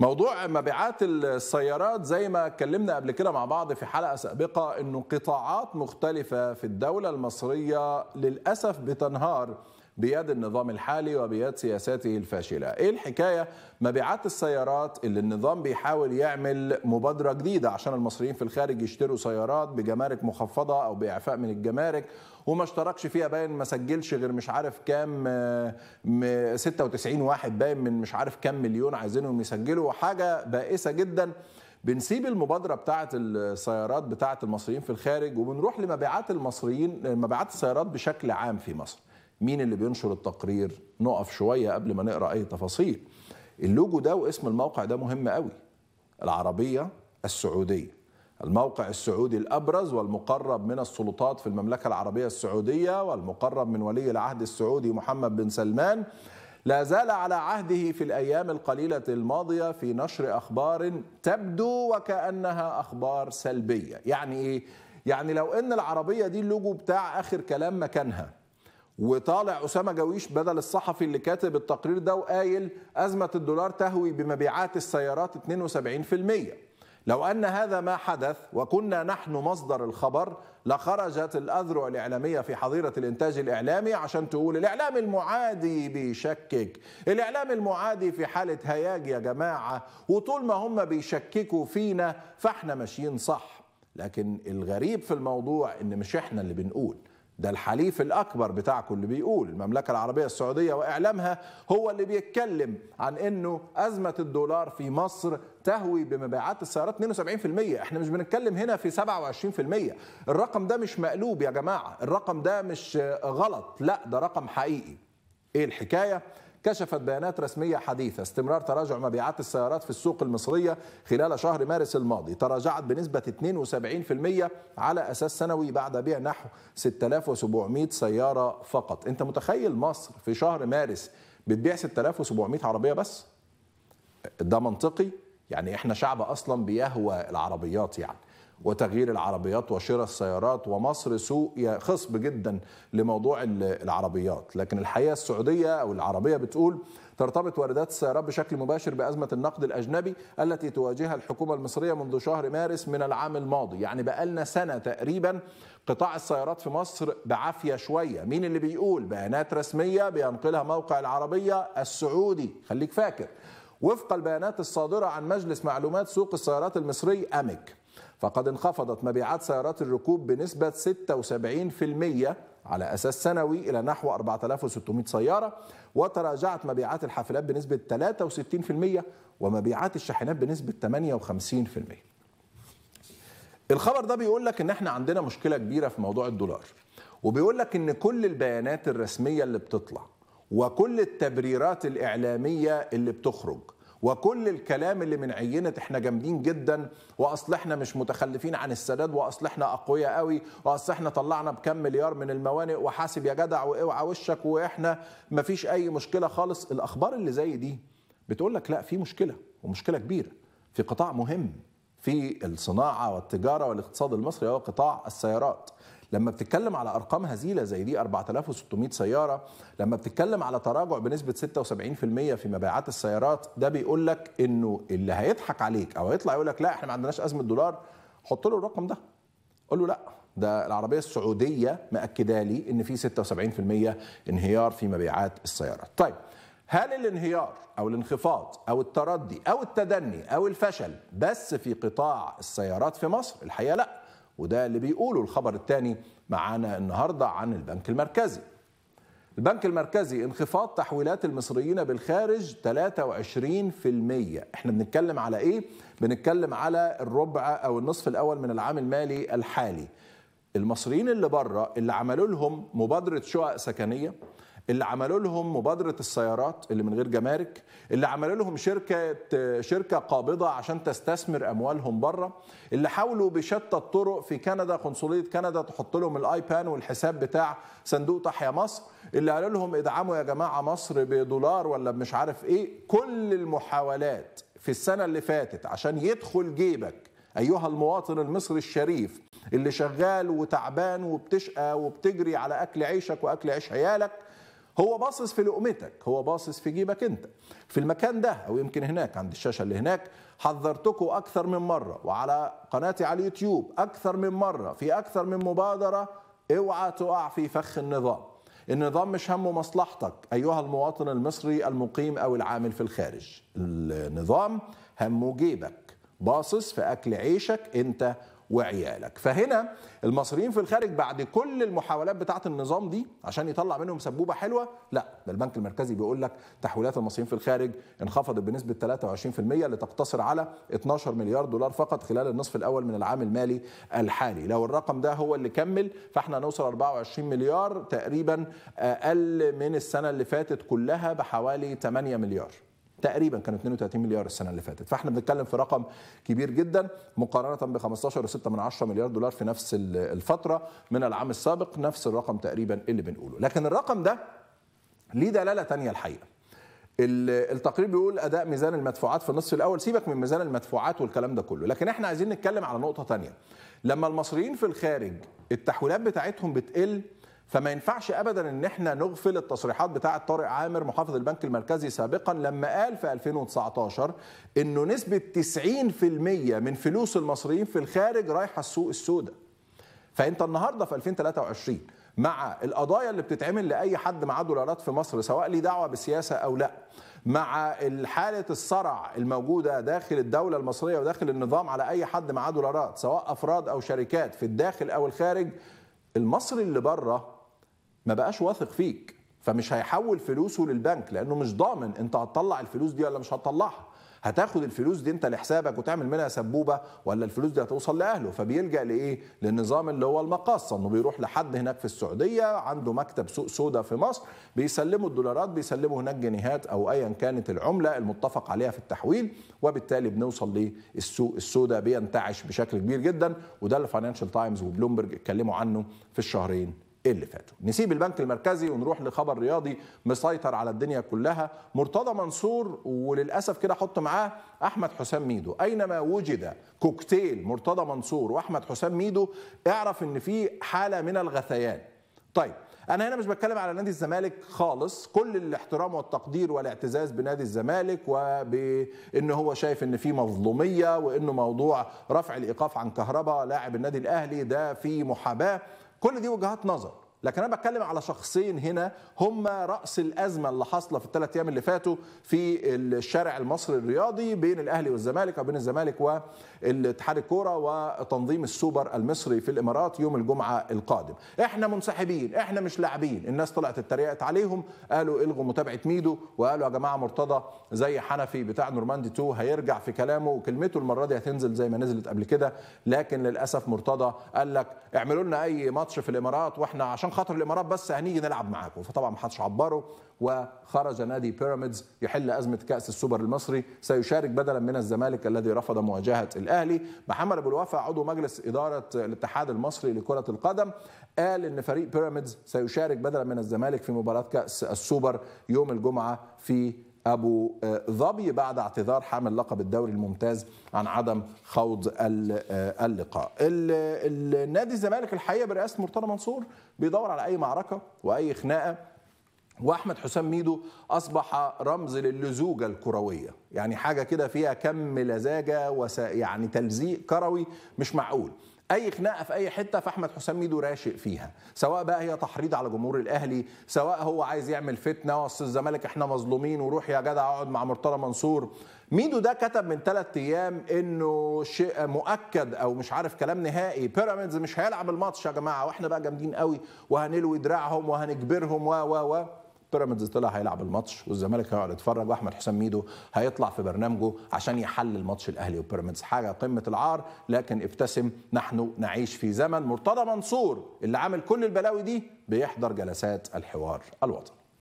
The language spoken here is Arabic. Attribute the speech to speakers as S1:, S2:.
S1: موضوع مبيعات السيارات زي ما اتكلمنا قبل كده مع بعض في حلقه سابقه انه قطاعات مختلفه في الدوله المصريه للاسف بتنهار بيد النظام الحالي وبيد سياساته الفاشله ايه الحكايه مبيعات السيارات اللي النظام بيحاول يعمل مبادره جديده عشان المصريين في الخارج يشتروا سيارات بجمارك مخفضه او باعفاء من الجمارك وما اشتركش فيها باين ما سجلش غير مش عارف كام 96 واحد باين من مش عارف كام مليون عايزينهم يسجلوا وحاجه بائسه جدا بنسيب المبادرة بتاعة السيارات بتاعة المصريين في الخارج وبنروح لمبيعات المصريين مبيعات السيارات بشكل عام في مصر مين اللي بينشر التقرير نقف شويه قبل ما نقرا اي تفاصيل اللوجو ده واسم الموقع ده مهم قوي العربيه السعوديه الموقع السعودي الابرز والمقرب من السلطات في المملكه العربيه السعوديه والمقرب من ولي العهد السعودي محمد بن سلمان لا زال على عهده في الايام القليله الماضيه في نشر اخبار تبدو وكانها اخبار سلبيه يعني ايه يعني لو ان العربيه دي اللوجو بتاع اخر كلام مكانها وطالع اسامه جاويش بدل الصحفي اللي كاتب التقرير ده وقايل ازمه الدولار تهوي بمبيعات السيارات 72% لو ان هذا ما حدث وكنا نحن مصدر الخبر لخرجت الاذرع الاعلاميه في حظيره الانتاج الاعلامي عشان تقول الاعلام المعادي بيشكك، الاعلام المعادي في حاله هياج يا جماعه وطول ما هم بيشككوا فينا فاحنا ماشيين صح، لكن الغريب في الموضوع ان مش احنا اللي بنقول ده الحليف الأكبر بتاعكم اللي بيقول المملكة العربية السعودية وإعلامها هو اللي بيتكلم عن أنه أزمة الدولار في مصر تهوي بمبيعات السيارات 72% احنا مش بنتكلم هنا في 27% الرقم ده مش مقلوب يا جماعة الرقم ده مش غلط لا ده رقم حقيقي ايه الحكايه كشفت بيانات رسمية حديثة استمرار تراجع مبيعات السيارات في السوق المصرية خلال شهر مارس الماضي تراجعت بنسبة 72% على أساس سنوي بعد بيع نحو 6700 سيارة فقط أنت متخيل مصر في شهر مارس بتبيع 6700 عربية بس ده منطقي يعني احنا شعب اصلا بيهوى العربيات يعني وتغيير العربيات وشراء السيارات ومصر سوق خصب جدا لموضوع العربيات لكن الحقيقه السعوديه او العربيه بتقول ترتبط واردات السيارات بشكل مباشر بأزمة النقد الأجنبي التي تواجهها الحكومة المصرية منذ شهر مارس من العام الماضي يعني بقالنا سنة تقريبا قطاع السيارات في مصر بعافية شوية مين اللي بيقول بيانات رسمية بينقلها موقع العربية السعودي خليك فاكر وفق البيانات الصادرة عن مجلس معلومات سوق السيارات المصري أمك فقد انخفضت مبيعات سيارات الركوب بنسبة 76% على أساس سنوي إلى نحو 4600 سيارة وتراجعت مبيعات الحافلات بنسبة 63% ومبيعات الشاحنات بنسبة 58% الخبر ده بيقول لك ان احنا عندنا مشكله كبيره في موضوع الدولار وبيقول لك ان كل البيانات الرسميه اللي بتطلع وكل التبريرات الاعلاميه اللي بتخرج وكل الكلام اللي من عينه احنا جامدين جدا واصل احنا مش متخلفين عن السداد واصل احنا اقوياء قوي واصل احنا طلعنا بكم مليار من الموانئ وحاسب يا جدع واوعى وشك واحنا مفيش اي مشكله خالص الاخبار اللي زي دي بتقول لك لا في مشكله ومشكله كبيره في قطاع مهم في الصناعه والتجاره والاقتصاد المصري هو قطاع السيارات لما بتتكلم على ارقام هزيله زي دي 4600 سياره لما بتتكلم على تراجع بنسبه 76% في مبيعات السيارات ده بيقول لك انه اللي هيضحك عليك او هيطلع يقول لك لا احنا ما عندناش ازمه دولار حط له الرقم ده قول له لا ده العربيه السعوديه مأكده لي ان في 76% انهيار في مبيعات السيارات طيب هل الانهيار او الانخفاض او التردي او التدني او الفشل بس في قطاع السيارات في مصر الحقيقه لا وده اللي بيقوله الخبر الثاني معانا النهارده عن البنك المركزي البنك المركزي انخفاض تحويلات المصريين بالخارج 23% احنا بنتكلم على ايه بنتكلم على الربع او النصف الاول من العام المالي الحالي المصريين اللي بره اللي عملوا لهم مبادره شقق سكنيه اللي عملوا لهم مبادره السيارات اللي من غير جمارك اللي عملوا لهم شركه شركه قابضه عشان تستثمر اموالهم بره اللي حاولوا بشتى الطرق في كندا قنصليه كندا تحط لهم الايبان والحساب بتاع صندوق تحيا مصر اللي قالوا لهم ادعموا يا جماعه مصر بدولار ولا مش عارف ايه كل المحاولات في السنه اللي فاتت عشان يدخل جيبك ايها المواطن المصري الشريف اللي شغال وتعبان وبتشقى وبتجري على اكل عيشك واكل عيش عيالك هو باصص في لقمتك هو باصص في جيبك انت في المكان ده او يمكن هناك عند الشاشه اللي هناك حذرتكم اكثر من مره وعلى قناتي على اليوتيوب اكثر من مره في اكثر من مبادره اوعى تقع في فخ النظام النظام مش همه مصلحتك ايها المواطن المصري المقيم او العامل في الخارج النظام همه جيبك باصص في اكل عيشك انت وعيالك فهنا المصريين في الخارج بعد كل المحاولات بتاعه النظام دي عشان يطلع منهم سبوبه حلوه لا ده البنك المركزي بيقول لك تحويلات المصريين في الخارج انخفضت بنسبه 23% لتقتصر على 12 مليار دولار فقط خلال النصف الاول من العام المالي الحالي لو الرقم ده هو اللي كمل فاحنا نوصل 24 مليار تقريبا اقل من السنه اللي فاتت كلها بحوالي 8 مليار تقريبا كانوا 32 مليار السنه اللي فاتت فاحنا بنتكلم في رقم كبير جدا مقارنه ب 15.6 مليار دولار في نفس الفتره من العام السابق نفس الرقم تقريبا اللي بنقوله لكن الرقم ده ليه دلاله تانية الحقيقه التقرير بيقول اداء ميزان المدفوعات في النصف الاول سيبك من ميزان المدفوعات والكلام ده كله لكن احنا عايزين نتكلم على نقطه تانية لما المصريين في الخارج التحويلات بتاعتهم بتقل فما ينفعش ابدا ان احنا نغفل التصريحات بتاعه طارق عامر محافظ البنك المركزي سابقا لما قال في 2019 انه نسبه 90% من فلوس المصريين في الخارج رايحه السوق السوداء. فانت النهارده في 2023 مع القضايا اللي بتتعمل لاي حد معاه دولارات في مصر سواء ليه دعوه بالسياسه او لا مع حالة الصرع الموجودة داخل الدولة المصرية وداخل النظام على أي حد معاه دولارات سواء أفراد أو شركات في الداخل أو الخارج المصري اللي بره ما بقاش واثق فيك فمش هيحول فلوسه للبنك لانه مش ضامن انت هتطلع الفلوس دي ولا مش هتطلعها هتاخد الفلوس دي انت لحسابك وتعمل منها سبوبه ولا الفلوس دي هتوصل لاهله فبيلجا لايه؟ للنظام اللي هو المقاصه انه بيروح لحد هناك في السعوديه عنده مكتب سوق سوداء في مصر بيسلموا الدولارات بيسلموا هناك جنيهات او ايا كانت العمله المتفق عليها في التحويل وبالتالي بنوصل للسوق السوداء بينتعش بشكل كبير جدا وده اللي فاينانشال تايمز وبلومبرج اتكلموا عنه في الشهرين اللي فاتوا نسيب البنك المركزي ونروح لخبر رياضي مسيطر على الدنيا كلها مرتضى منصور وللاسف كده حط معاه احمد حسام ميدو اينما وجد كوكتيل مرتضى منصور واحمد حسام ميدو اعرف ان في حاله من الغثيان طيب انا هنا مش بتكلم على نادي الزمالك خالص كل الاحترام والتقدير والاعتزاز بنادي الزمالك وبان هو شايف ان في مظلوميه وانه موضوع رفع الايقاف عن كهرباء لاعب النادي الاهلي ده في محاباه كل دي وجهات نظر لكن انا بتكلم على شخصين هنا هم راس الازمه اللي حاصله في الثلاث ايام اللي فاتوا في الشارع المصري الرياضي بين الاهلي والزمالك او بين الزمالك والاتحاد الكوره وتنظيم السوبر المصري في الامارات يوم الجمعه القادم احنا منسحبين احنا مش لاعبين الناس طلعت اتريقت عليهم قالوا الغوا متابعه ميدو وقالوا يا جماعه مرتضى زي حنفي بتاع نورماندي 2 هيرجع في كلامه وكلمته المره دي هتنزل زي ما نزلت قبل كده لكن للاسف مرتضى قال لك اعملوا لنا اي ماتش في الامارات واحنا عشان خاطر الامارات بس هنيجي نلعب معاكم فطبعا ما حدش عبره وخرج نادي بيراميدز يحل ازمه كاس السوبر المصري سيشارك بدلا من الزمالك الذي رفض مواجهه الاهلي محمد ابو الوفا عضو مجلس اداره الاتحاد المصري لكره القدم قال ان فريق بيراميدز سيشارك بدلا من الزمالك في مباراه كاس السوبر يوم الجمعه في ابو آه، ظبي بعد اعتذار حامل لقب الدوري الممتاز عن عدم خوض آه، اللقاء. النادي الزمالك الحقيقه برئاسه مرتضى منصور بيدور على اي معركه واي خناقه واحمد حسام ميدو اصبح رمز للزوجه الكرويه يعني حاجه كده فيها كم لزاجه وس يعني تلزيق كروي مش معقول اي خناقه في اي حته فاحمد حسام ميدو راشق فيها سواء بقى هي تحريض على جمهور الاهلي سواء هو عايز يعمل فتنه اصل الزمالك احنا مظلومين وروح يا جدع اقعد مع مرتضى منصور ميدو ده كتب من ثلاث ايام انه شيء مؤكد او مش عارف كلام نهائي بيراميدز مش هيلعب الماتش يا جماعه واحنا بقى جامدين قوي وهنلوي دراعهم وهنجبرهم و و و بيراميدز طلع هيلعب الماتش والزمالك هيقعد يتفرج واحمد حسام ميدو هيطلع في برنامجه عشان يحلل ماتش الاهلي وبيراميدز حاجه قمه العار لكن ابتسم نحن نعيش في زمن مرتضى منصور اللي عامل كل البلاوي دي بيحضر جلسات الحوار الوطني